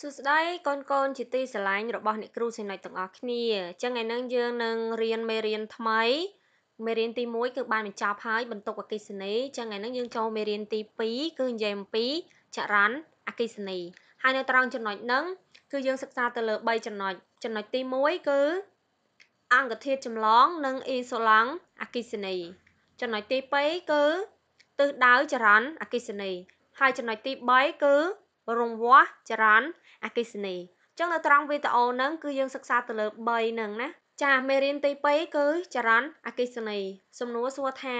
សួស្តីកូនៗជាទីស្រឡាញ់របស់អ្នកគ្រូសេនុយទាំងអស់គ្នាអញ្ចឹងថ្ងៃនេះយើងនឹងរៀនមេរៀនថ្មីមេរៀនទី1គឺបានបញ្ចប់ហើយបន្ទុកអគិសនីអញ្ចឹងថ្ងៃនេះយើងចូលមេរៀនទី2គឺនិយាយអំពីចរន្តអគិសនីហើយនៅត្រង់ចំណុចហ្នឹងគឺយើងសិក្សាទៅលើ3ចំណុចចំណុចទី1គឺអង្គធាតុចម្លង និងអ៊ីសូឡង់អគិសនីចំណុចទី2គឺទិសដៅចរន្តអគិសនីហើយចំណុចទី3គឺរង្វាស់ចរន្តអគ្គិសនីអញ្ចឹងនៅត្រង់វីដេអូហ្នឹងគឺយើងសិក្សាទៅលើ3ហ្នឹងណា ចាមេរៀនទី2គឺចរន្តអគ្គិសនី សំណួរសួរថា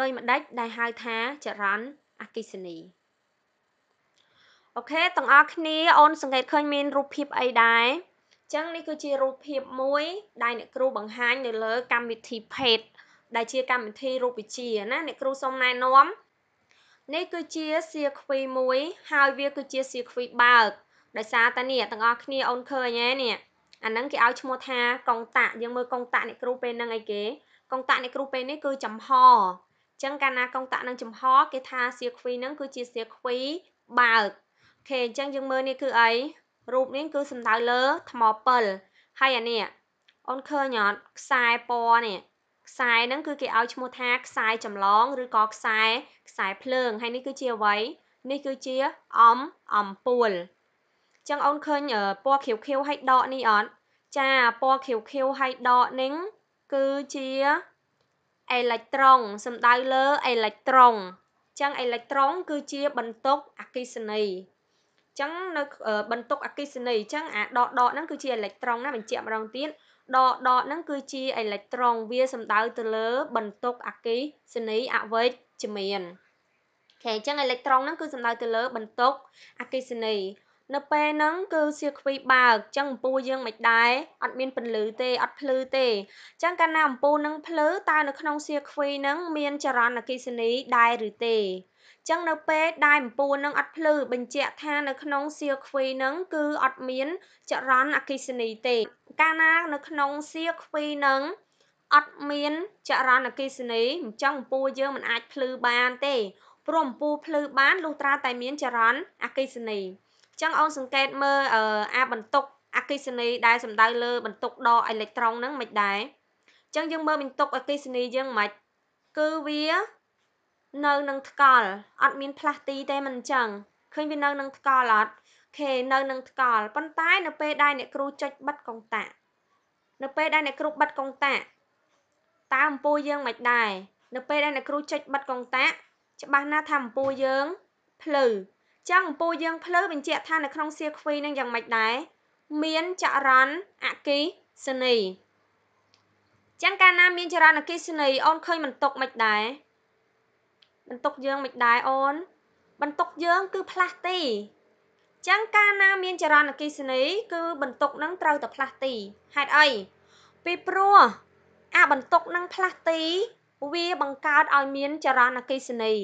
ដោយម្ដេចដែលហៅថាចរន្តអគ្គិសនីអូខេទាំងអស់គ្នាអូនសង្កេតឃើញមានរូបភាពអីដែរអញ្ចឹងនេះគឺជារូបភាពមួយ ដែលអ្នកគ្រូបង្ហាញនៅលើ កម្មវិធី page ដែលជាកម្មវិធីរូបវិទ្យាណាអ្នកគ្រូសូមណែនាំនេះគឺជាសៀខ្វីមួយហើយវាគឺជាសៀខ្វីបើក ដោយសារតែនេះទាំងអស់គ្នាអូនឃើញហ៎នេះអាហ្នឹងគេឲ្យឈ្មោះថាកុងតាក់យើងមើលកុងតាក់អ្នកគ្រូពេលហ្នឹងអីគេកុងតាក់អ្នកគ្រូពេលនេះគឺចំហអញ្ចឹងកាលណាកុងតាក់នឹងចំហគេថាសៀខ្វីហ្នឹងគឺជាសៀខ្វីបើកអូខេអញ្ចឹងយើងមើលនេះគឺអីរូបនេះគឺសំដៅលើថ្មពិលហើយអានេះអូនឃើញអត់ខ្សែពណ៌នេះខ្សែហ្នឹងគឺគេឲ្យឈ្មោះថាខ្សែចម្លងឬក៏ខ្សែខ្សែភ្លើងហើយនេះគឺជាអ្វីនេះគឺជាអំអំពូលចឹងអូនឃើញពណ៌ខៀវខៀវហើយដកនេះអត់ចាពណ៌ខៀវខៀវហើយដកនេះគឺជាអេឡិចត្រុងសំដៅលើអេឡិចត្រុងចឹងអេឡិចត្រុង គឺជា បន្ទុកអគិសនីចឹងនៅបន្ទុកអគិសនីចឹងអាដកដកហ្នឹងគឺជាអេឡិចត្រុងណាបញ្ជាក់ម្ដងទៀតដកដកហ្នឹងគឺជាអេឡិចត្រុង វាសំដៅទៅលើ បន្ទុកអគិសនីអវិជ្ជមានអូខេអញ្ចឹងអេឡិចត្រុងហ្នឹង គឺសំដៅទៅលើបន្ទុកអគិសនី នៅពេលហ្នឹងគឺសៀគ្វីបើកអញ្ចឹងអំពូលយើងមិនដែរអត់មានពន្លឺទេអត់ភ្លឺទេអញ្ចឹងកាលណាអំពូលហ្នឹងភ្លឺតើនៅក្នុងសៀគ្វីហ្នឹងមានចរន្តអគិសនីដែរឬទេចឹងនៅពេលដែលអំពូលនឹងអត់ភ្លឺបញ្ជាក់ថានៅក្នុងសៀវខ្វីនឹងគឺអត់មានចរន្តអគ្គិសនីទេកាលណានៅក្នុងសៀវខ្វីនឹងអត់មានចរន្តអគ្គិសនីអញ្ចឹងអំពូលយើងមិនអាចភ្លឺបានទេព្រោះអំពូលភ្លឺបានលុះត្រាតែមានចរន្តអគ្គិសនីអញ្ចឹងអូនសង្កេតមើលអាបន្ទុកអគ្គិសនីដែលសំដៅលើបន្ទុកដកអេເລັກត្រូនហ្នឹងមិនដែរអញ្ចឹងយើងមើលបន្ទុកអគ្គិសនីយើងមិនគឺវានៅនឹងថ្កល់អត់មានផ្លាស់ទីទេមិនចឹងឃើញវានៅនឹងថ្កល់អត់ខេនៅនឹងថ្កល់ប៉ុន្តែ នៅពេលដែលអ្នកគ្រូចុចបិទកុងតាក់នៅពេលដែលអ្នកគ្រូបិទកុងតាក់តើអំពូលយើងមិនដែរនៅពេលដែលអ្នកគ្រូចុចបិទកុងតាក់ច្បាស់ណាស់ថាអំពូលយើងភ្លឺចឹងអំពូលយើងភ្លឺបញ្ជាក់ថានៅក្នុងសៀខ្វីនឹងយ៉ាងម៉េចដែរមានចរន្តអគិសនីចឹងកាលណាមានចរន្តអគិសនីអូនឃើញមិនຕົកមិនដែរបន្ទុកយើងមិនដែរអូន បន្ទុកយើងគឺផ្លាស់ទីចឹងកាលណាមានចរន្តអគ្គិសនី គឺបន្ទុកនឹងត្រូវតែផ្លាស់ទីហេតុអីពីព្រោះអាបន្ទុកនឹងផ្លាស់ទីវាបង្កើតឲ្យមានចរន្តអគ្គិសនី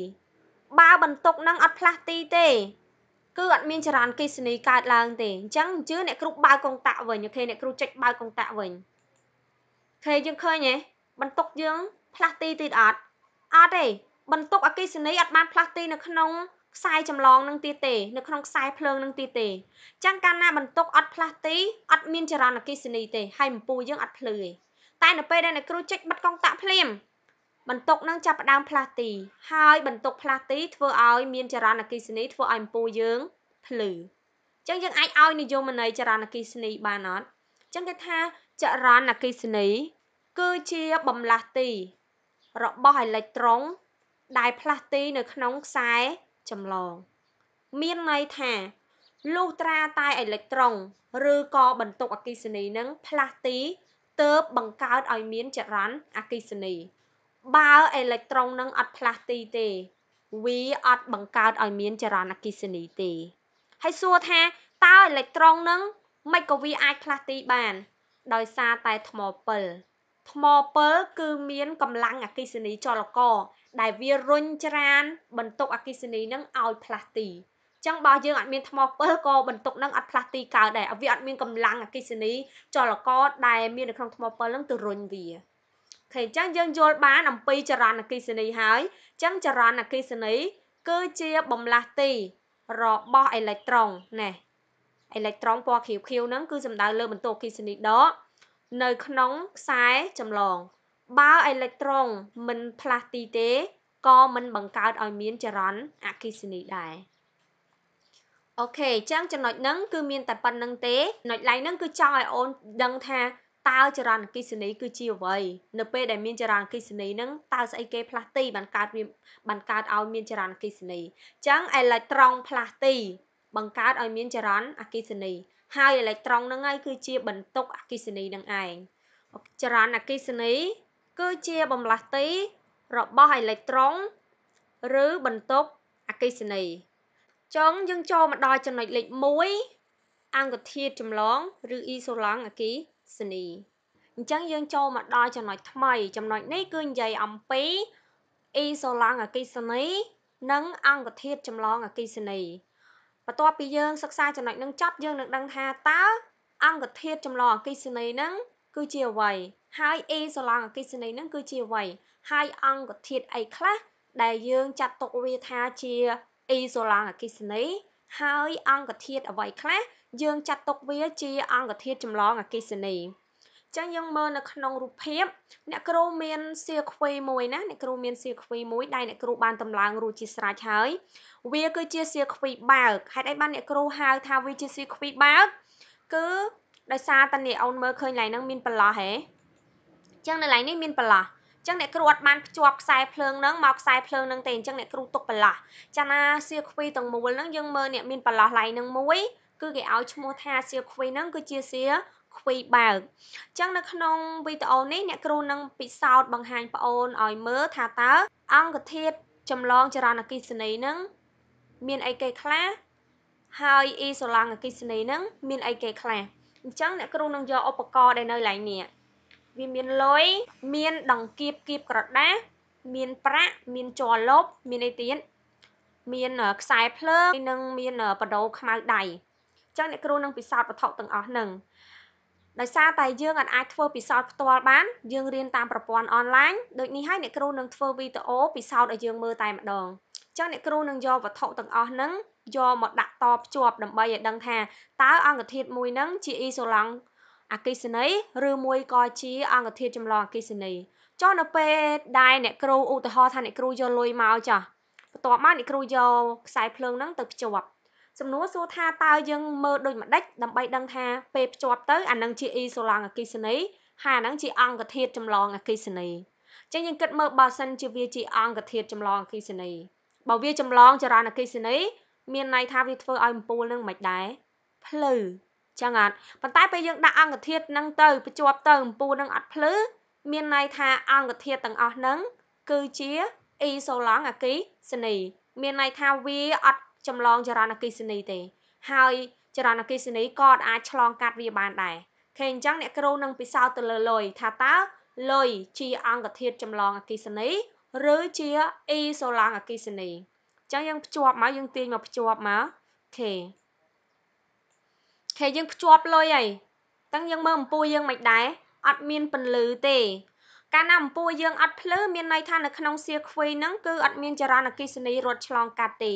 បើបន្ទុកនឹងអត់ផ្លាស់ទីទេ គឺអត់មានចរន្តអគ្គិសនីកើតឡើងទេអញ្ចឹងអញ្ជើញអ្នកគ្រូបើកកុងតាក់វិញអូខេអ្នកគ្រូចុចបើកកុងតាក់វិញអូខេយើងឃើញទេបន្ទុកយើង ផ្លាស់ទីទៀតអត់អត់ទេបន្ទប់អគ្គិសនីអត់បានផ្លាស់ទីនៅក្នុងខ្សែចម្លងនឹងទៀតទេនៅក្នុងខ្សែភ្លើងនឹងទៀតទេអញ្ចឹងកាលណាបន្ទុកអត់ផ្លាស់ទីអត់មានចរន្តអគ្គិសនីទេហើយអំពូលយើងអត់ភ្លឺទេតែនៅពេលដែលអ្នកគ្រូចុចបិទកង់តាក់ភ្លាមបន្ទុកនឹងចាប់ផ្ដើមផ្លាស់ទីហើយបន្ទុកផ្លាស់ទីធ្វើឲ្យមានចរន្តអគ្គិសនីធ្វើឲ្យអំពូលយើងភ្លឺអញ្ចឹងយើងអាចឲ្យនិយមន័យចរន្តអគ្គិសនីបានអត់អញ្ចឹងគេថាចរន្តអគ្គិសនីគឺជាបំលាស់ទីរបស់អេឡិចត្រូនដែលផ្លាស់ទីនៅ ក្នុងខ្សែចម្លងមានន័យថាលុះត្រាតែអេឡិចត្រុងឬក៏បន្ទុកអគ្គិសនីនឹងផ្លាស់ទីទើបបង្កើតឲ្យមានចរន្តអគ្គិសនី បើអេឡិចត្រុងនឹងអត់ផ្លាស់ទីទេ វាអត់បង្កើតឲ្យមានចរន្តអគ្គិសនីទេហើយសួរថា តើអេឡិចត្រុងនឹងមិនក៏វាអាចផ្លាស់ទីបាន ដោយសារតែថ្មពិលថ្មពិលគឺមានកម្លាំងអគ្គិសនីចលករដែលវារុញច្រានបន្ទុកអគ្គិសនីនឹងឲ្យផ្លាស់ទីចឹងបើយើងអត់មានថ្មពិលក៏បន្ទុកនឹងអត់ផ្លាស់ទីកើតដែរវាអត់មានកម្លាំងអគ្គិសនីចលករដែលមាននៅក្នុងថ្មពិលនឹងទៅរុញវាអូខេអញ្ចឹងយើងយល់បានអំពីចរន្តអគ្គិសនីហើយអញ្ចឹងចរន្តអគ្គិសនីគឺជាបំលាស់ទីរបស់អេឡិចត្រូនណែអេឡិចត្រូនពណ៌ខៀវៗហ្នឹងគឺសំដៅលើបន្ទុកអគ្គិសនីដកនៅក្នុងខ្សែចម្លងបើអេឡិចត្រូនមិនផ្លាស់ទីទេក៏មិនបង្កើតឲ្យមានចរន្តអគ្គិសនីដែរអូខេអញ្ចឹងចំណុចហ្នឹងគឺ មានតែប៉ុណ្្នឹងទេចំណុច lain ហ្នឹងគឺចង់ឲ្យអូនដឹងថាតើចរន្តអគ្គិសនីគឺជាអ្វីនៅពេលដែលមានចរន្តអគ្គិសនីហ្នឹងតើស្អីគេផ្លាស់ទីបានកើតបានកើតឲ្យមានចរន្តអគ្គិសនីអញ្ចឹងអេឡិចត្រូនផ្លាស់ទីបង្កើតឲ្យមានចរន្តអគ្គិសនីហើយអេឡិចត្រូនហ្នឹងហើយគឺជាបន្ទុកអគិសនីនឹងឯងចរន្តអគិសនី គឺជាបំលាស់ទី របស់អេឡិចត្រូនឬបន្ទុកអគិសនីចឹងយើងចូលមកដល់ចំណុចលេខ1អង្គធាតុចម្លងឬអ៊ីសូឡង់អគិសនីអញ្ចឹងយើង ចូលមកដល់ចំណុចថ្មីចំណុចនេះគឺនិយាយអំពីអ៊ីសូឡង់អគិសនី និងអង្គធាតុចម្លងអគិសនីបន្ទាប់ពីយើងសិក្សាចំណុចនឹងចប់យើងនឹងដឹងថាតើអង្គធាតុចម្លងអគ្គិសនីនឹងគឺជាអ្វីហើយ A ស្រឡងអគ្គិសនីនឹងគឺជាអ្វីហើយអង្គធាតុអីខ្លះដែលយើងចាត់ទុកវាថាជា A ស្រឡងអគ្គិសនីហើយអង្គធាតុអ្វីខ្លះ យើងចាត់ទុកវាជាអង្គធាតុចម្លងអគ្គិសនីចឹងយើងមើលនៅក្នុងរូបភាពអ្នកគ្រូមានសៀខ្វេមួយណាអ្នកគ្រូមានសៀខ្វេមួយដែលអ្នកគ្រូបានតម្លើងរួចជាស្រេចហើយវាគឺជាសៀខ្វេបើកហេតុអីបានអ្នកគ្រូហៅថាវាជាសៀខ្វេបើកគឺដោយសារតានេះអូនមើលឃើញឡៃហ្នឹងមានប្រឡោះហេចឹងនៅឡៃនេះមានប្រឡោះចឹងអ្នកគ្រូអត់បានភ្ជាប់ខ្សែភ្លើងហ្នឹងមកខ្សែភ្លើងហ្នឹងទេអញ្ចឹងអ្នកគ្រូទុកប្រឡោះចាំណាសៀខ្វីទាំងមូលហ្នឹងយើងមើលអ្នកមានប្រឡោះឡៃហ្នឹងមួយ គឺគេឲ្យឈ្មោះថាសៀខ្វីហ្នឹងគឺជាសៀខ្វីបើកអញ្ចឹងនៅក្នុង វីដេអូនេះអ្នកគ្រូនឹងពិសោធន៍បង្ហាញប្អូនឲ្យមើលថាតើអង្គធាតុចម្លងចរន្តអគ្គិសនីនឹងមានអីគេខ្លះហើយអ៊ីសូឡាំងអគ្គិសនីនឹងមានអីគេខ្លះអញ្ចឹងអ្នកគ្រូនឹងយកឧបករណ៍ដែលនៅឡែងនេះវាមានលុយមានដង្កៀបគៀបក្រដាសមានប្រាក់មានជ័រលប់មានអីទៀតមានខ្សែភ្លើងនិងមានបដូរខ្មៅដៃអញ្ចឹងអ្នកគ្រូនឹងពិសោធន៍វត្ថុទាំងអស់ហ្នឹងដោយសារតែយើងអាចធ្វើពិសោធន៍ផ្ទាល់បាន យើងរៀនតាមប្រព័ន្ធអនឡាញដូចនេះហើយអ្នកគ្រូនឹងធ្វើវីដេអូពិសោធន៍ឲ្យយើងមើលតែម្ដងចឹងអ្នកគ្រូនឹងយកវត្ថុទាំងអស់ហ្នឹងយកមកដាក់តភ្ជាប់ដើម្បីឲ្យដឹងថាតើអង្គធាតុមួយហ្នឹងជាអ៊ីសូឡង់អកិសនីឬមួយក៏ជាអង្គធាតុចម្លងអកិសនីចុះនៅពេលដែលអ្នកគ្រូឧទាហរណ៍ថាអ្នកគ្រូយកលុយមកចាបន្ទាប់មកអ្នកគ្រូយកខ្សែភ្លើងហ្នឹងទៅភ្ជាប់សំណួរសួរថាតើយើងមើលដូចម្ដេចដើម្បីដឹងថាពេលភ្ជាប់ទៅអានឹងជាអ៊ីសូឡង់អគិសនីហើយអានឹងជាអង្គធាតុចម្លងអគិសនីអញ្ចឹងយើងគិតមើលបើសិនជាវាជាអង្គធាតុចម្លងអគិសនី បើវាចម្លងចរន្តអគិសនីមានន័យថាវាធ្វើឲ្យអំពូលនឹងមិនដែរភ្លឺចឹងអត់ប៉ុន្តែពេលយើងដាក់អង្គធាតុនឹងទៅភ្ជាប់ទៅអំពូលនឹងអត់ភ្លឺមានន័យថាអង្គធាតុទាំងអស់នឹងគឺជាអ៊ីសូឡង់អគិសនី មានន័យថាវាអត់ចម្លងចរន្តអគ្គិសនីទេហើយចរន្តអគ្គិសនីក៏អាចឆ្លងកាត់វាបានដែរឃើញអញ្ចឹងអ្នកគ្រូនឹងពិសោធន៍ទៅលើលុយថាតើលុយជាអង្គធាតុចម្លងអគ្គិសនី ឬជាអ៊ីសូឡាំងអគ្គិសនីអញ្ចឹងយើងភ្ជាប់មកយើង ទាញមកភ្ជាប់មកខេខេយើងភ្ជាប់លុយហើយទាំងយើងមើលអំពូលយើងមិនដែរអត់មានពន្លឺទេកាលណាអំពូលយើងអត់ភ្លឺមានន័យថានៅក្នុងសៀគ្វីហ្នឹងគឺអត់មានចរន្តអគ្គិសនីរត់ឆ្លងកាត់ទេ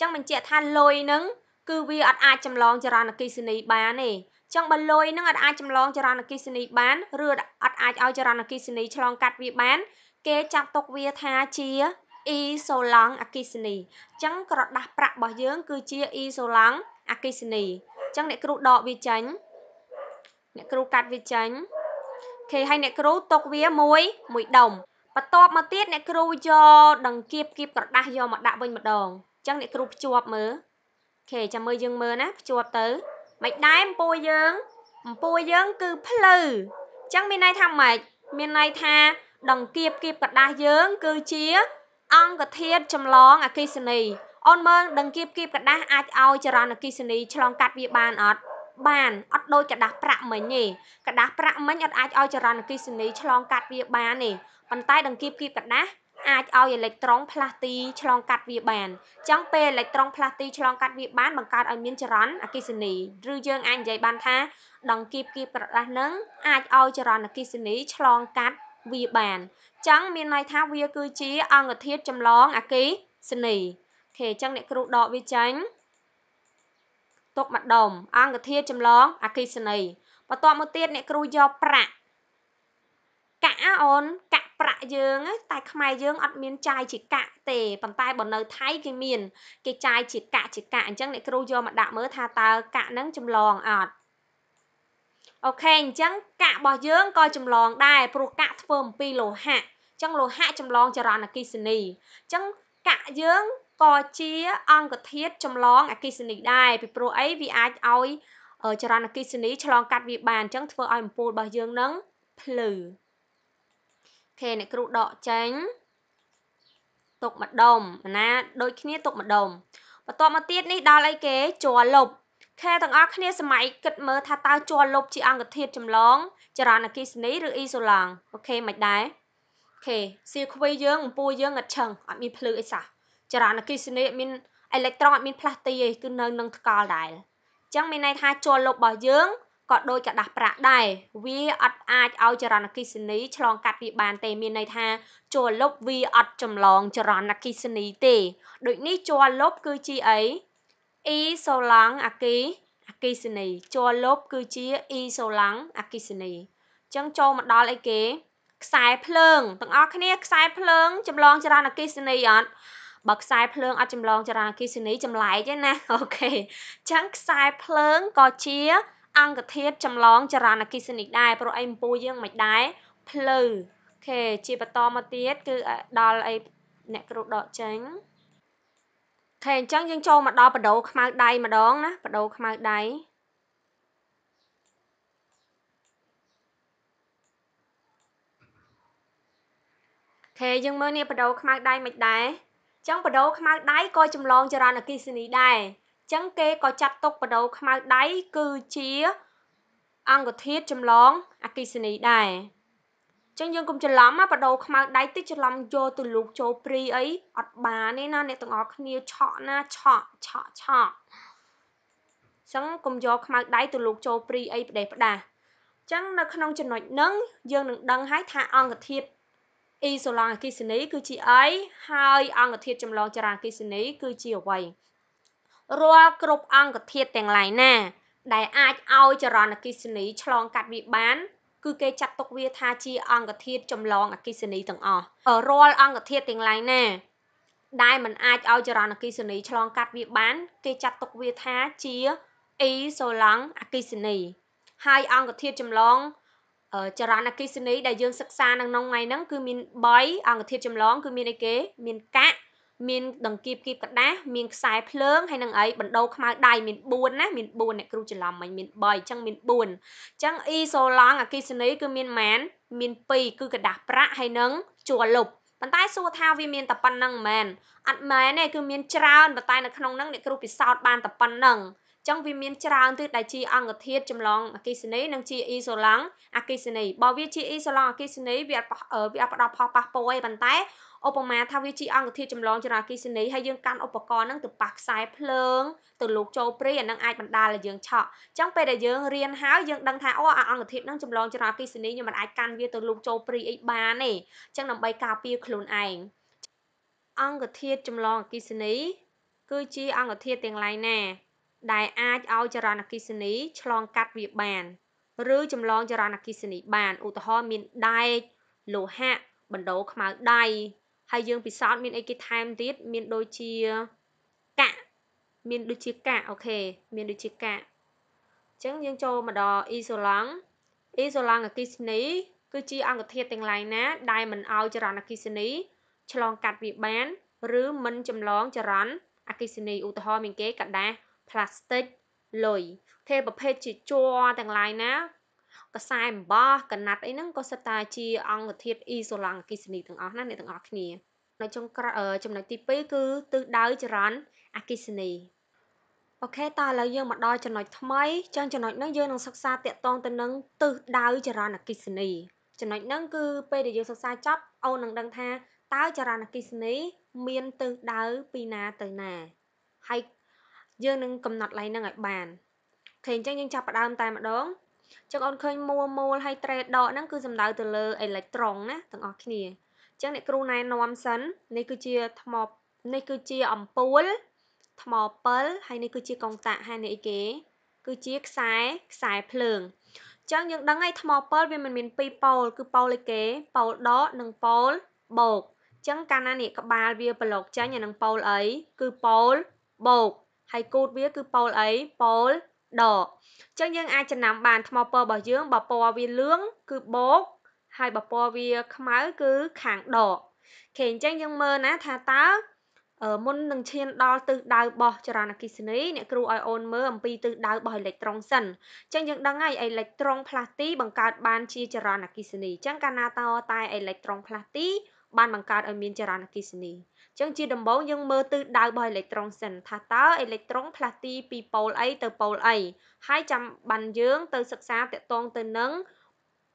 ចឹងបញ្ជាក់ថាលុយនឹងគឺវាអត់អាចចម្លងចរន្តអគ្គិសនីបានទេចឹងបើលុយនឹងអត់អាចចម្លងចរន្តអគ្គិសនីបានឬអត់អាចឲ្យចរន្តអគ្គិសនីឆ្លង កាត់វាបានគេចាត់ទុកវាថាជា e សូឡង់អគ្គិសនីចឹងក្រដាស់ប្រាក់របស់យើងគឺជា e សូឡង់អគ្គិសនីចឹងអ្នកគ្រូដកវាចេញអ្នកគ្រូកាត់វាចេញគេឲ្យអ្នកគ្រូຕົកវាមួយមួយដុំបន្ទាប់មកទៀតអ្នកគ្រូយកដង្គៀបគៀបក្រដាស់យកមកដាក់វិញម្ដងចឹងអ្នកគ្រូភ្ជាប់មើលខេចាំមើលយើងមើលណាភ្ជាប់ទៅមិនដែរអំពូយើងអំពូយើងគឺភ្លឺចឹងមានន័យថាម៉េចមានន័យថាដង្គៀបគៀបกระដាស់យើង គឺជាអង្គធាតុចម្លងអកិសនីអូនមើលដង្គៀបគៀបกระដាស់អាចឲ្យចរន្តអកិសនីឆ្លងកាត់វាបានអត់បានអត់ដូចกระដាស់ប្រាក់មិញទេกระដាស់ប្រាក់មិញអត់អាចឲ្យចរន្តអកិសនីឆ្លងកាត់វាបានទេប៉ុន្តែដង្គៀបគៀបกระដាស់អាចឲ្យអេឡិចត្រូនផ្លាស់ទីឆ្លងកាត់វាបានអញ្ចឹងពេលអេឡិចត្រូនផ្លាស់ទីឆ្លងកាត់វាបានបង្កើតឲ្យមានចរន្តអគ្គិសនី ឬ យើងអាចនិយាយបានថាដង្គីបគី ប្រដាស់នឹងអាចឲ្យចរន្តអគ្គិសនីឆ្លងកាត់វាបានអញ្ចឹងមានន័យថាវាគឺជា អង្គធាតុចម្លងអគ្គិសនីអូខេអញ្ចឹងអ្នកគ្រូដកវាចេញទុកម្ដុំអង្គធាតុចម្លងអគ្គិសនីបន្ទាប់មកទៀតអ្នកគ្រូយកប្រាក់កាក់អូនកាក់ប្រាក់យើង តែខ្មែរយើង អត់មានចាយជាកាក់ទេប៉ុន្តែបើនៅថៃគេមានគេចាយជាកាក់ជាកាក់អញ្ចឹងអ្នកគ្រូយកមកដាក់មើលថាតើកាក់ហ្នឹងចម្លងអត់អូខេអញ្ចឹងកាក់របស់យើងក៏ចម្លងដែរព្រោះកាក់ធ្វើអំពីលោហៈអញ្ចឹងលោហៈចម្លងចរន្តអគិសនីអញ្ចឹងកាក់យើងក៏ជាអង្គធាតុចម្លងអគិសនីដែរពីព្រោះអីវាអាចឲ្យចរន្តអគិសនីឆ្លងកាត់វាបានអញ្ចឹងធ្វើឲ្យអំពូលរបស់យើងនឹងភ្លឺខេអ្នកគ្រូដកចេញទុកម្ដុំណា ដូចគ្នាទុកម្ដុំបន្ទាប់មកទៀតនេះដល់អីគេជាលុបខេទាំងអស់គ្នាសម័យគិតមើលថាតើជាលុបជាអង្គធាតុចម្លងចរន្តអគ្គិសនីឬអ៊ីសូឡង់អូខេមិនដែរអូខេសៀខ្វៃយើងអំពូលយើងអត់ឆឹងអត់មានភ្លឺអីសោះចរន្តអគ្គិសនីអត់មានអេឡិចត្រូនអត់មានផ្លាស់ទីទេគឺនៅនឹងថ្កល់ដែរអញ្ចឹងមានន័យថាជាលុបរបស់យើងក៏ដូចក្រដាសប្រាក់ដែរវាអត់អាចឲ្យចរន្តអគ្គិសនីឆ្លងកាត់វាបាន ទេមានន័យថាជ័រលុបវាអត់ចម្លងចរន្តអគ្គិសនីទេដូចនេះជ័រលុបគឺជាអី E សូឡាំងអគ្គិអគ្គិសនីជ័រលុបគឺជា E សូឡាំងអគ្គិសនីអញ្ចឹងចូលមកដល់អីគេខ្សែភ្លើងទាំងអស់គ្នាខ្សែភ្លើងចម្លងចរន្តអគ្គិសនីអត់បើខ្សែភ្លើងអត់ចម្លងចរន្តអគ្គិសនីចម្លែកទេណាអូខេអញ្ចឹងខ្សែភ្លើងក៏ជាអង្គធាតុចម្លងចរន្តអគ្គិសនីដែរព្រោះអីម្ពូយើងមិនដែរភ្លឺអូខេជាបន្តមកទៀតគឺដល់អីអ្នកគ្រូដកចេញអូខេអញ្ចឹងយើងចូលមកដល់បដូរខ្មៅដៃម្ដងណាបដូរខ្មៅដៃខេយើងមើលនេះបដូរខ្មៅដៃមិនដែរអញ្ចឹងបដូរខ្មៅដៃក៏ចម្លងចរន្តអគ្គិសនីដែរចឹងគេក៏ចាត់ទុកបដូរខ្មៅដៃគឺជាអង្គធាតុចម្លងអគិសនីដែរចឹងយើងកុំច្រឡំណាបដូរខ្មៅដៃតិចច្រឡំយកទៅលូកចូលព្រីអីអត់បានទេណាអ្នកទាំងអស់គ្នាឆក់ណាឆក់ឆក់ឆក់ចឹងកុំយកខ្មៅដៃទៅលូកចូលព្រីអីផ្ដេសផ្ដាសចឹងនៅក្នុងចំណុចហ្នឹងយើងនឹងដឹងហើយ ថាអង្គធាតុអ៊ីសូឡង់អគិសនីគឺជាអីហើយអង្គធាតុចម្លងចរាអគិសនីគឺជាអ្វីរាល់គ្រប់អង្គធាតុទាំងឡាយណាដែលអាចឲ្យចរន្តអគ្គិសនីឆ្លងកាត់វាបាន គឺគេចាត់ទុកវា ថាជាអង្គធាតុចម្លងអគ្គិសនីទាំងអស់រាល់អង្គធាតុទាំងឡាយណាដែលมันអាចឲ្យចរន្តអគ្គិសនីឆ្លងកាត់វាបាន គេចាត់ទុកវាថាជាអ៊ីសូឡង់អគ្គិសនី ហើយអង្គធាតុចម្លងចរន្តអគ្គិសនីដែលយើងសិក្សានៅក្នុងថ្ងៃហ្នឹងគឺមាន3អង្គធាតុចម្លងគឺមានអីគេ មានកាក់មានដង្គីបគីបក្ដាស់មានខ្សែភ្លើងហើយនឹងអីបណ្ដោខ្មៅដៃមាន4ណាមាន4អ្នកគ្រូច្រឡំមិញមាន3អញ្ចឹងមាន4អញ្ចឹងអ៊ីសូឡង់អគិសនីគឺមានម៉ានមាន2គឺกระដាស់ប្រាក់ហើយនឹងជួលុបប៉ុន្តែសួរថាវាមានតែប៉ុណ្្នឹងមែនអត់មែនទេគឺមានច្រើនប៉ុន្តែនៅក្នុងហ្នឹងអ្នកគ្រូពិសោធន៍បានតែប៉ុណ្្នឹងចឹងវាមានច្រើនទិសដែលជាអង្គធាតុចម្លងអកេសនីនិងជាអ៊ីសូឡង់អកេសនីបើវាជាអ៊ីសូឡង់អកេសនីវាអត់វាអត់ផ្ដល់ផលប៉ះពាល់ទេប៉ុន្តែឧបមាថាវាជាអង្គធាតុចម្លងចរាគីសនីហើយយើងកាន់ឧបករណ៍ហ្នឹងទៅប៉ះខ្សែភ្លើងទៅលោកចូលព្រីអាហ្នឹងអាចបណ្ដាលឲ្យយើងឆក់អញ្ចឹងពេលដែលយើងរៀនហើយយើងដឹងថាអូអាអង្គធាតុហ្នឹងចម្លងចរាគីសនីខ្ញុំមិនអាចកាន់វាទៅលោកចូលព្រីអីបានទេអញ្ចឹងដើម្បីការពារខ្លួនឯងអង្គធាតុចម្លងអគិសនី គឺជាអង្គធាតុទាំងឡាយណាដែលអាចឲ្យចរន្តអគិសនី ឆ្លងកាត់វាបាន ឬចម្លងចរន្តអគិសនីបានឧទាហរណ៍មានដែកលោហៈបណ្ដោខ្មៅដៃហើយយើងពិសោធន៍មានអីគេថែមទៀតមានដូចជាកាក់មានដូចជាកាក់អូខេមានដូចជាកាក់អញ្ចឹងយើងចូលមកដល់ isolang isolang អគិសនី គឺជា អង្គធាតុទាំងឡាយណាដែលមិនឲ្យចរន្តអគិសនី ឆ្លងកាត់វាបាន ឬមិនចម្លងចរន្តអគិសនីឧទាហរណ៍មានគេกระดาษផ្លាស្ទិកលុយទេប្រភេទជាជ័រទាំងឡាយណាកសែអំបោះកណាត់អីហ្នឹងក៏សិតតែជា អង្គធាតុអ៊ីសូឡង់អគិសនីទាំងអស់ណាអ្នកទាំងអស់គ្នា នៅចុងក្រោយចំណុចទី2គឺទិសដៅចរន្តអគិសនីអូខេតើឥឡូវយើងមកដល់ចំណុចថ្មីចឹងចំណុចហ្នឹងយើងនឹងសិក្សាតាក់ទងទៅនឹងទិសដៅចរន្តអគិសនីចំណុចហ្នឹងគឺពេលដែលយើងសិក្សាចប់អូននឹងដឹងថាតើចរន្តអគិសនី មានទិសដៅពីណាទៅណាហើយយើងនឹងកំណត់ឡៃហ្នឹងឲ្យបានអូខេអញ្ចឹងយើងចាប់ផ្ដើមតែម្ដងចឹងអូនឃើញមួមូលហើយត្រេដកហ្នឹងគឺសំដៅទៅលើអេឡិចត្រូនណាទាំងអស់គ្នាចឹងអ្នកគ្រូណែនាំសិននេះគឺជាថ្មនេះគឺជាអំពូលថ្មពិលហើយនេះគឺជាកុងតាក់ហើយនេះអីគេ គឺជាខ្សែខ្សែភ្លើងចឹងយើងដឹងហើយថ្មពិលវាមិនមាន ពីរប៉ូលគឺប៉ូលអីគេប៉ូលដកនិងប៉ូលបូកចឹងកាលណានេះក្បាលវាប្រឡូកចាញ់អានឹងប៉ូលអីគឺប៉ូលបូកហើយគូតវាគឺប៉ូលអីប៉ូលដកអញ្ចឹងយើងអាចចំណាំបានថ្មពណ៌របស់យើងបើពណ៌វាលឿងគឺបូក ហើយបើពណ៌វាខ្មៅគឺខាងដកគេអញ្ចឹងយើងមើលណាថាតើមុននឹងឈានដល់ទិសដៅរបស់ចរន្តអគ្គិសនីអ្នកគ្រូឲ្យអូនមើលអំពីទិសដៅរបស់អេឡិចត្រូនសិនអញ្ចឹងយើងដឹងហើយអេឡិចត្រូនផ្លាស្ទីបង្កើតបានជាចរន្តអគ្គិសនីអញ្ចឹងកាលណាតើតែអេឡិចត្រូនផ្លាស្ទីបានបង្កើតឲ្យមានចរន្តអគ្គិសនីចឹងជាដំបូងយើងមើលទិសដៅរបស់អេឡិចត្រូនសិនថាតើអេឡិចត្រូនផ្លាស់ទីពីប៉ូលអីទៅប៉ូលអីហើយចាំបានយើង ទៅសិក្សាតាក់ទងទៅនឹង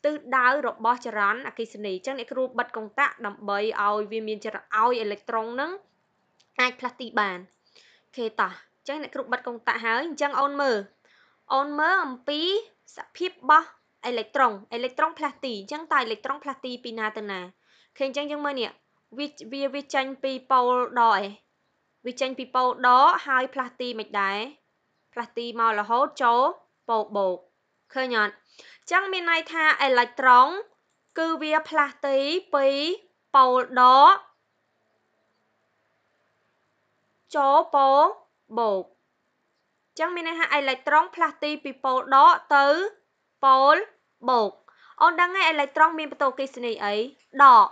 ទិសដៅរបស់ចរន្តអគ្គិសនីចឹងអ្នកគ្រូបិទកុងតាក់ដើម្បីឲ្យវាមានចរន្តឲ្យអេឡិចត្រូននឹងអាចផ្លាស់ទីបានអូខេតោះចឹងអ្នកគ្រូបិទកុងតាក់ហើយអញ្ចឹងអូនមើលអូនមើលអំពីសភាពរបស់អេឡិចត្រូនអេឡិចត្រូនផ្លាស់ទីអញ្ចឹងតើអេឡិចត្រូនផ្លាស់ទីពីណាទៅណាឃើញអញ្ចឹងយើងមើលនេះវាវាវាចេញពីប៉ូលដកឯងវាចេញពីប៉ូលដកហើយ ផ្លាស់ទីមិនដែរផ្លាស់ទីមករហូតចូលប៉ូលបូកឃើញអត់ចឹងមានន័យថាអេឡិចត្រូនគឺវាផ្លាស់ទីពីប៉ូលដកចូលប៉ូលបូកចឹងមានន័យថាអេឡិចត្រូនផ្លាស់ទីពីប៉ូលដកទៅប៉ូលបូកអូនដឹងហើយអេឡិចត្រូនមានបន្ទុកអគ្គិសនីអីដក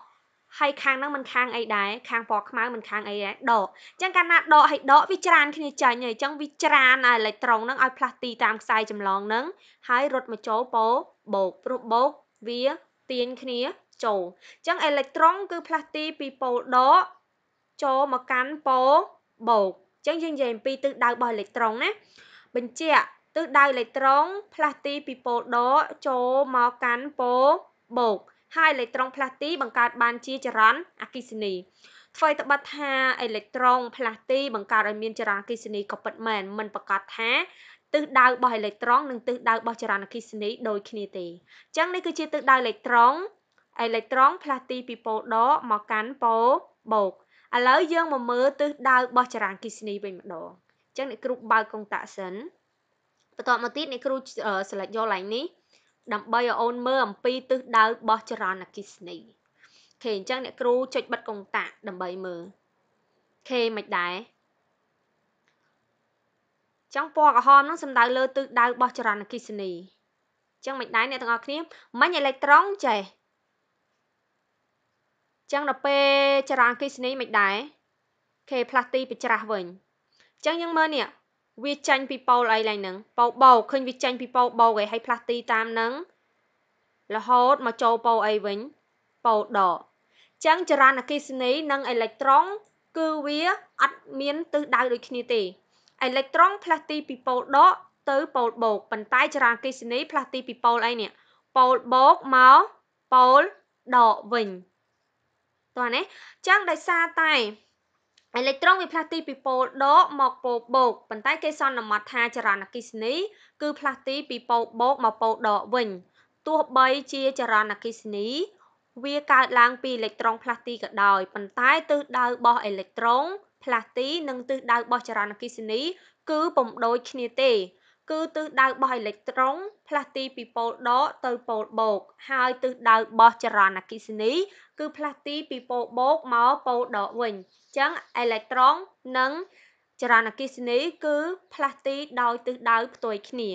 ហើយខាងហ្នឹងមិនខាងអីដែរខាងពណ៌ខ្មៅមិនខាងអីដែរដកអញ្ចឹងកាលណាដកហើយដកវាច្រានគ្នាចាញ់ហើយអញ្ចឹងវាច្រានអេឡិចត្រូនហ្នឹងឲ្យផ្លាស់ទីតាមខ្សែចម្លងហ្នឹងហើយរត់មកចូលពោបោកព្រោះបោកវាទាញគ្នាចូលអញ្ចឹងអេឡិចត្រូនគឺផ្លាស់ទីពីប៉ូលដកចូលមកកាន់ប៉ូលបោកអញ្ចឹងយើងនិយាយអំពីទិសដៅរបស់អេឡិចត្រូនណាបញ្ជាក់ទិសដៅអេឡិចត្រូនផ្លាស់ទីពីប៉ូលដកចូលមកកាន់ប៉ូលបោកហើយអេឡិចត្រូនផ្លាស្ទីបង្កើតបានជាចរន្តអគ្គិសនីអ្វីត្បិតថាអេឡិចត្រូនផ្លាស្ទីបង្កើតឲ្យមានចរន្តអគ្គិសនីក៏ពិតមែនមិនប្រកាសថាទិសដៅរបស់អេឡិចត្រូននិងទិសដៅរបស់ចរន្តអគ្គិសនី ដូចគ្នាទេអញ្ចឹងនេះគឺជាទិសដៅអេឡិចត្រូនអេឡិចត្រូនផ្លាស្ទីពីប៉ូលដកមកកាន់ប៉ូលបូកឥឡូវយើងមកមើលទិសដៅរបស់ចរន្តអគ្គិសនីវិញម្ដងអញ្ចឹងអ្នកគ្រូបើកកុងតាក់សិនបន្ទាប់មកទៀតអ្នកគ្រូ select យក line នេះដើម្បីឲ្យអូនមើលអំពីទិសដៅបោះចរន្តអគ្គិសនីខេអញ្ចឹងអ្នកគ្រូចុចបិទកុងតាក់ដើម្បីមើលខេមិនដែរចឹងពណ៌ក្រហមហ្នឹងសំដៅលើទិសដៅបោះចរន្តអគ្គិសនីចឹងមិនដែរអ្នកទាំងអស់គ្នាមិញអេເລັກត្រូនចេះចឹងដល់ពេលចរន្តអគ្គិសនីមិនដែរខេផ្លាស់ទីបច្រាស់វិញចឹងយើងមើលនេះវាចាញ់ពីប៉ោលអីឡើងហ្នឹងប៉ោបោឃើញវាចាញ់ពីប៉ោបោគេឲ្យផ្លាស់ទីតាមហ្នឹងរហូតមកចូលប៉ោអីវិញប៉ោដកចឹងចរន្តអគ្គិសនីនិងអេឡិចត្រូនគឺវាអត់មានទិសដៅដូចគ្នាទេអេឡិចត្រូនផ្លាស់ទីពីប៉ូលដកទៅប៉ូលបូកប៉ុន្តែចរន្តអគ្គិសនីផ្លាស់ទីពីប៉ូលអីនេះប៉ូលបូកមកប៉ូលដកវិញតោះណាចឹងដោយសារតែអេឡិចត្រូនវាផ្លាស់ទីពីប៉ូលដកមកប៉ូលបូកប៉ុន្តែគេសន្មត់ថាចរន្តអគ្គិសនីគឺផ្លាស់ទីពីប៉ូលបូកមកប៉ូលដកវិញទោះបីជាចរន្តអគ្គិសនីវាកើតឡើងពីអេឡិចត្រូនផ្លាស់ទីក៏ដោយប៉ុន្តែទិសដៅរបស់អេឡិចត្រូនផ្លាស់ទី និងទិសដៅរបស់ចរន្តអគ្គិសនីគឺពុំដូចគ្នាទេគឺទិសដៅរបស់អេឡិចត្រូនផ្លាស់ទីពីប៉ូលដកទៅប៉ូលបូក ហើយទិសដៅរបស់ចរន្តអគ្គិសនីគឺផ្លាស់ទីពីប៉ូលបូកមកប៉ូលដកវិញចឹងអេឡិចត្រូននិងចរន្តអគ្គិសនី គឺ ផ្លាស់ទីដោយទិសដៅផ្ទុយគ្នា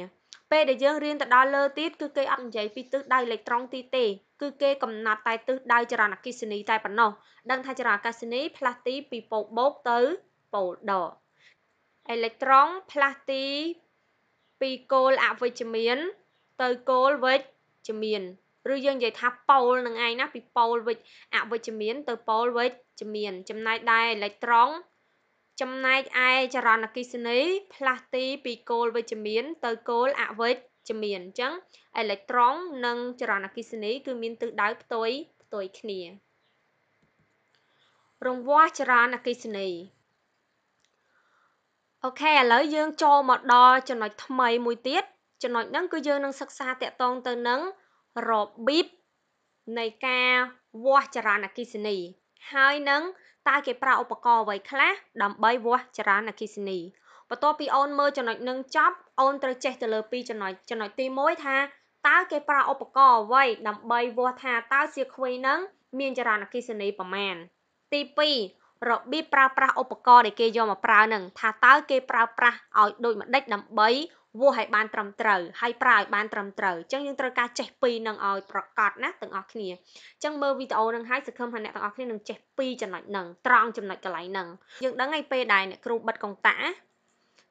ពេលដែលយើងរៀនទៅដល់លើទៀតគឺគេអត់និយាយពីទិសដៅអេឡិចត្រូនទីទេគឺគេកំណត់តែទិសដៅចរន្តអគ្គិសនីតែប៉ុណ្ណោះដឹងថាចរន្តអគ្គិសនីផ្លាស់ទី ពីប៉ូលបូកទៅប៉ូលដកអេឡិចត្រូនផ្លាស់ទីពីគោលអវិជ្ជមានទៅគោលវិជ្ជមានឬយើងនិយាយថាប៉ូលនឹងឯងណា ពីប៉ូលវិជ្ជអវិជ្ជមាន ទៅប៉ូលវិជ្ជជំនាញចំណែកដែរអេឡិចត្រូនចំណែកឯចរន្តអគ្គិសនី ផ្លាស់ទីពីគោលវិជ្ជមាន ទៅគោលអវិជ្ជមានអញ្ចឹងអេឡិចត្រូននិងចរន្តអគ្គិសនី គឺមានទិសដៅផ្ទុយផ្ទុយគ្នា រង្វាស់ចរន្តអគ្គិសនីអូខេឥឡូវយើង ចូលមកដល់ចំណុចថ្មីមួយទៀតចំណុចហ្នឹងគឺយើងនឹងសិក្សាតកតងទៅនឹងរបៀបនៃការវាស់ចរន្តអគ្គិសនីហើយនឹងតើគេប្រើឧបករណ៍អ្វីខ្លះដើម្បីវាស់ចរន្តអគ្គិសនីបន្ទាប់ពីអូនមើលចំណុចនឹងចប់ អូនត្រូវចេះទៅលើពីរចំណុចចំណុចទី1ថាតើគេប្រើឧបករណ៍អ្វីដើម្បីវាស់ថាតើសៀគ្វីនឹងមានចរន្តអគ្គិសនីប្រមាណទី2របៀបប្រើប្រាស់ឧបករណ៍ដែលគេយកមកប្រើនឹងថាតើគេប្រើប្រាស់ឲ្យដូចម្ដេចដើម្បីវាស់ឲ្យបានត្រឹមត្រូវហើយប្រើឲ្យបានត្រឹមត្រូវអញ្ចឹងយើងត្រូវការចេះពីរនឹងឲ្យប្រកបណាទាំងអស់គ្នាអញ្ចឹងមើលវីដេអូនឹងហើយសង្ឃឹមថាអ្នកទាំងអស់គ្នានឹងចេះពីរចំណុចនឹងត្រង់ចំណុចកន្លែងនឹងយើងដឹងឲ្យពេលដែរអ្នកគ្រូបិទកុងតាអ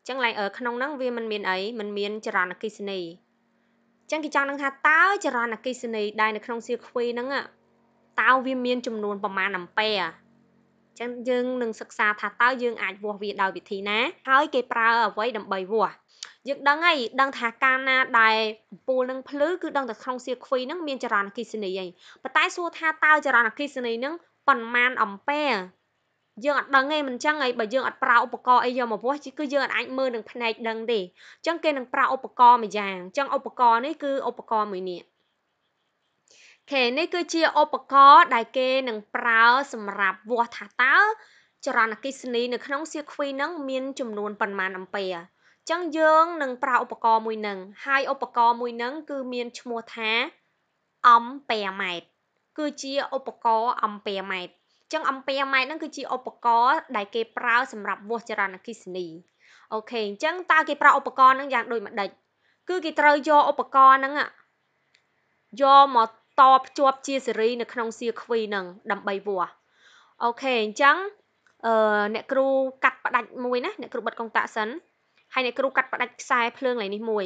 ញ្ចឹងឡើងក្នុងហ្នឹងវាមិនមានអីមិនមានចរន្តអគ្គិសនីអញ្ចឹងគេចង់នឹងថាតើចរន្តអគ្គិសនី ដែលនៅក្នុងសៀវខ្វេហ្នឹងតើវាមាន ចំនួន ប្រមាណអាំពែចឹងយើងនឹងសិក្សាថាតើយើងអាចវាស់វាដោយវិធីណាហើយគេប្រើអ្វីដើម្បីវាស់យើងដឹងហើយដឹងថាកាលណាដែលអំពូលនឹងភ្លឺគឺដឹងតែក្នុងសៀខ្វីហ្នឹងមានចរន្តអគ្គិសនីអីប៉ុន្តែសួរថាតើចរន្តអគ្គិសនីហ្នឹងប៉ុន្មានអំពែយើងអត់ដឹងទេមិនចឹងអីបើយើងអត់ប្រើឧបករណ៍អីយកមកវាស់គឺយើងអត់អាចមើលនឹងភ្នែកដឹងទេអញ្ចឹងគេនឹងប្រើឧបករណ៍មួយយ៉ាងអញ្ចឹងឧបករណ៍នេះគឺឧបករណ៍មួយនេះខេនេះគឺជាឧបករណ៍ដែលគេនឹងប្រើសម្រាប់វាស់ថាតើចរន្តអគ្គិសនីនៅក្នុងសៀវខ្វីនឹងមានចំនួនប៉ុន្មានអំពែអញ្ចឹងយើងនឹងប្រើឧបករណ៍មួយនឹងហើយឧបករណ៍មួយនឹងគឺមានឈ្មោះថាអំពែម៉ែត្រគឺជាឧបករណ៍អំពែម៉ែត្រអញ្ចឹងអំពែម៉ែត្រនឹងគឺជាឧបករណ៍ដែលគេប្រើ សម្រាប់វាស់ចរន្តអគ្គិសនីអូខេអញ្ចឹងតើគេប្រើឧបករណ៍នឹងយ៉ាង ដូចម្ដេចគឺគេត្រូវយកឧបករណ៍ហ្នឹងយកមកតភ្ជាប់ជាស៊េរីនៅក្នុងសៀខ្វីនឹងដើម្បីវាស់អូខេអញ្ចឹងអឺអ្នកគ្រូកាត់ផ្ដាច់មួយណាអ្នកគ្រូបិទកុងតាក់សិនហើយអ្នកគ្រូកាត់ផ្ដាច់ខ្សែភ្លើងឡើងនេះមួយ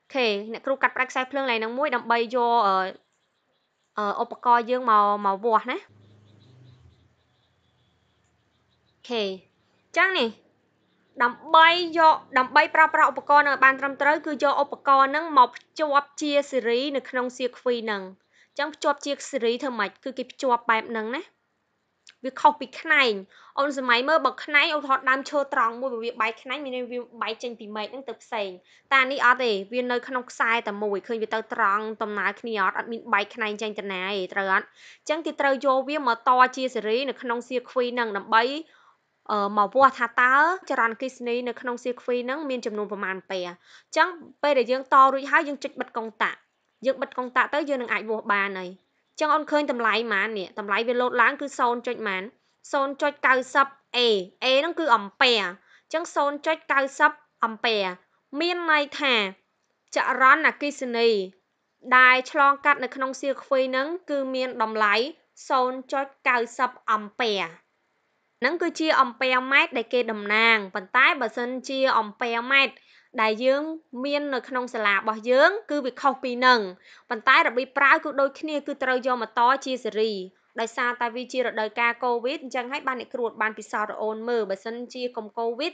អូខេអ្នកគ្រូកាត់ផ្ដាច់ខ្សែភ្លើងឡើងនឹងមួយដើម្បីយកអឺឧបករណ៍យើងមកមកវាស់ណាអូខេអញ្ចឹងនេះដើម្បីយកដើម្បីប្រើប្រាស់ឧបករណ៍នឹងឲ្យបានត្រឹមត្រូវគឺយកឧបករណ៍នឹងមកភ្ជាប់ជាស៊េរីនៅក្នុងសៀខ្វីនឹងចឹងភ្ជាប់ជាស៊េរីធ្វើម៉េចគឺគេភ្ជាប់បែបហ្នឹងណាវាខុសពីខ្នែងអូនសម័យមើលបើខ្នែងអូនថតដើមឈើត្រង់មួយវាបែកខ្នែងមានវាបែកចេញពីមែកហ្នឹងទៅផ្សេងតានេះអត់ទេវានៅក្នុងខ្សែតែមួយឃើញវាទៅត្រង់ដំណើរគ្នាអត់អត់មានបែកខ្នែងចេញទៅណាទេត្រូវអត់អញ្ចឹងគេត្រូវយកវាមកតជាស៊េរីនៅក្នុងសៀខ្វីហ្នឹងដើម្បីអឺមកវាស់ថាតើចរន្តអគ្គិសនីនៅក្នុងសៀខ្វីហ្នឹងមានចំនួនប្រមាណពែអញ្ចឹងពេលដែលយើងតរួចហើយយើងចុចបិទកុងតាក់យើងបិទកុងតាក់ទៅយើងនឹងអាចវាស់បានហើយអញ្ចឹងអូនឃើញតម្លៃប៉ុន្មាននេះតម្លៃវាលោតឡើងគឺ0.1ប៉ុន្មាន 0.90A A ហ្នឹងគឺអំពែអញ្ចឹង0.90អំពែមានន័យថាចរន្តអគិសនីដែលឆ្លងកាត់ នៅក្នុងសៀវខ្វីហ្នឹងគឺមានតម្លៃ0.90អំពែហ្នឹងគឺជាអំពែម៉ែត្រដែលគេតំណាងប៉ុន្តែបើសិនជាអំពែម៉ែត្រដែលយើងមាននៅក្នុងសាលារបស់យើង គឺវាខុសពីនឹងប៉ុន្តែរបៀបប្រើគឺដូចគ្នាគឺត្រូវយកមកតជាស៊េរីដោយសារតែវាជារដូវកាលកូវីដអញ្ចឹងហើយបានអ្នកគ្រូបានពិសោធន៍រអូនមើលបើសិនជាកុំកូវីដ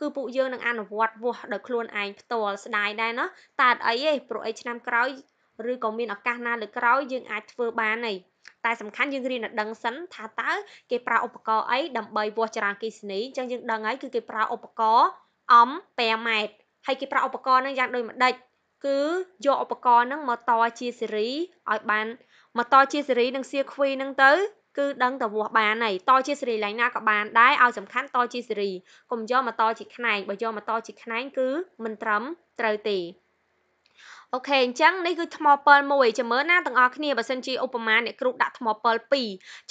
គឺពួកយើងនឹងអនុវត្តវោះដោយខ្លួនឯងផ្ទាល់ស្ដាយដែរណាតើអត់អីទេព្រោះអីឆ្នាំក្រោយឬក៏មានឱកាសណាលើក្រោយយើងអាចធ្វើបានហើយតែសំខាន់យើងរៀនឲ្យដឹងសិនថាតើគេប្រើឧបករណ៍អីដើម្បីវាស់ចរន្តអគ្គិសនីអញ្ចឹងយើងដឹងហើយគឺគេប្រើឧបករណ៍អំ5ម៉ែត្រហើយគេប្រើឧបករណ៍ហ្នឹងយ៉ាងដូចម្ដេចគឺយកឧបករណ៍ហ្នឹងមកតជាស៊េរីឲ្យបានមកតជាស៊េរីនិងសៀខ្វីហ្នឹងទៅ គឺដឹងតវាស់បានហើយតជាស៊េរីឡើងណាក៏បានដែរឲ្យសំខាន់ត ជាស៊េរីកុំយកមកតជាខ្នែងបើយកមកតជាខ្នែងគឺ មិនត្រឹមត្រូវទេអូខេអញ្ចឹងនេះគឺថ្មពិល1ចាំមើលណាទាំងអស់គ្នាបើសិនជាឧបមាអ្នកគ្រូដាក់ថ្មពិល2អ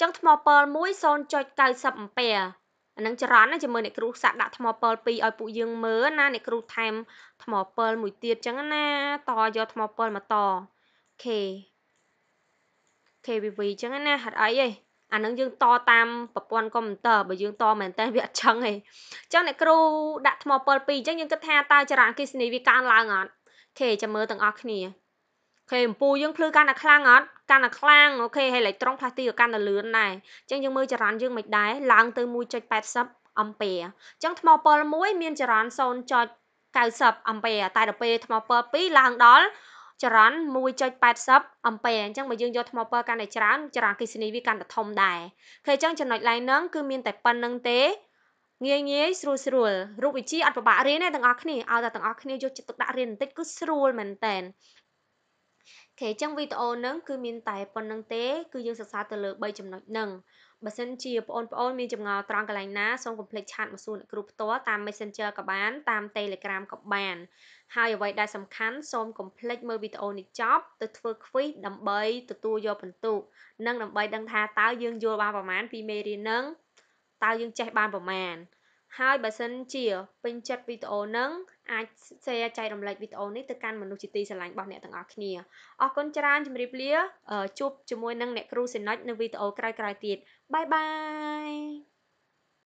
ញ្ចឹងថ្មពិល1 0.90អាំពែអានឹងចរន្តជាមួយអ្នកគ្រូសាក់ដាក់ថ្មពិល2ឲ្យពួកយើងមើលណាអ្នកគ្រូថែមថ្មពិលមួយទៀតចឹងណា តយកថ្មពិលមកតខេ KVV ចឹងណាហេតុអីឯងអានឹងយើងតតាមប្រព័ន្ធកុំព្យូទ័របើយើងតមែនតើវាអត់ចឹងឯងចឹងអ្នកគ្រូដាក់ថ្មពិល2ចឹងយើងគិតថាតើចរន្តអគ្គិសនីវាកើនឡើងអត់ខេចាំមើលទាំងអស់គ្នាខេអំពូយើងភ្លឺកាន់តែខ្លាំងអត់កាន់តែខ្លាំងអូខេហើយឡេត្រង់ផ្លាស្ទិកក៏កាន់តែលឿនដែរអញ្ចឹងយើងមើលចរន្តយើងមិនដែរឡើង ទៅ1.80អំពែអញ្ចឹងថ្មពល1មានចរន្ត0.90អំពែតែដល់ពេលថ្មពល2ឡើងដល់ចរន្ត1.80អំពែអញ្ចឹងបើយើងយកថ្មពលកាន់តែច្រើនចរន្តអគ្គិសនីវាកាន់តែធំដែរឃើញអញ្ចឹងចំណុចឡើងហ្នឹងគឺមានតែប៉ុណ្្នឹងទេងាយងាយស្រួលស្រួលរូបវិជាអត់ពិបាករៀនទេទាំងអស់គ្នាឲ្យតែទាំងអស់គ្នាយកចិត្តទុកដាក់រៀនបន្តិចគឺស្រួលមែនតែនខេអញ្ចឹងវីដេអូហ្នឹងគឺមានតែប៉ុណ្្នឹងទេគឺយើងសិក្សាទៅលើ3ចំណុចហ្នឹងបើសិនជាបងប្អូនមានចម្ងល់ត្រង់កន្លែងណាសូមកុំភ្លេចឆាតមកសួរអ្នកគ្រូផ្ទាល់តាម Messenger ក៏បានតាម Telegram ក៏បានហើយអ្វីដែលសំខាន់សូមកុំភ្លេចមើលវីដេអូនេះចប់ទៅធ្វើ quiz ដើម្បីទទួលយកពិន្ទុនិងដើម្បីដឹងថាតើយើងយល់បានប្រមាណពីមេរៀនហ្នឹងតើយើងចេះបានប្រមាណហើយបើសិនជាពេញចិត្តវីដេអូហ្នឹងអាចแชร์ចែករំលែកវីដេអូនេះទៅកាន់មនុស្សជាទីស្រឡាញ់របស់អ្នកទាំងអស់គ្នាអរគុណច្រើនជម្រាបលា ជួបជាមួយនឹងអ្នកគ្រូសេណុចនៅវីដេអូក្រោយៗទៀតបាយបាយ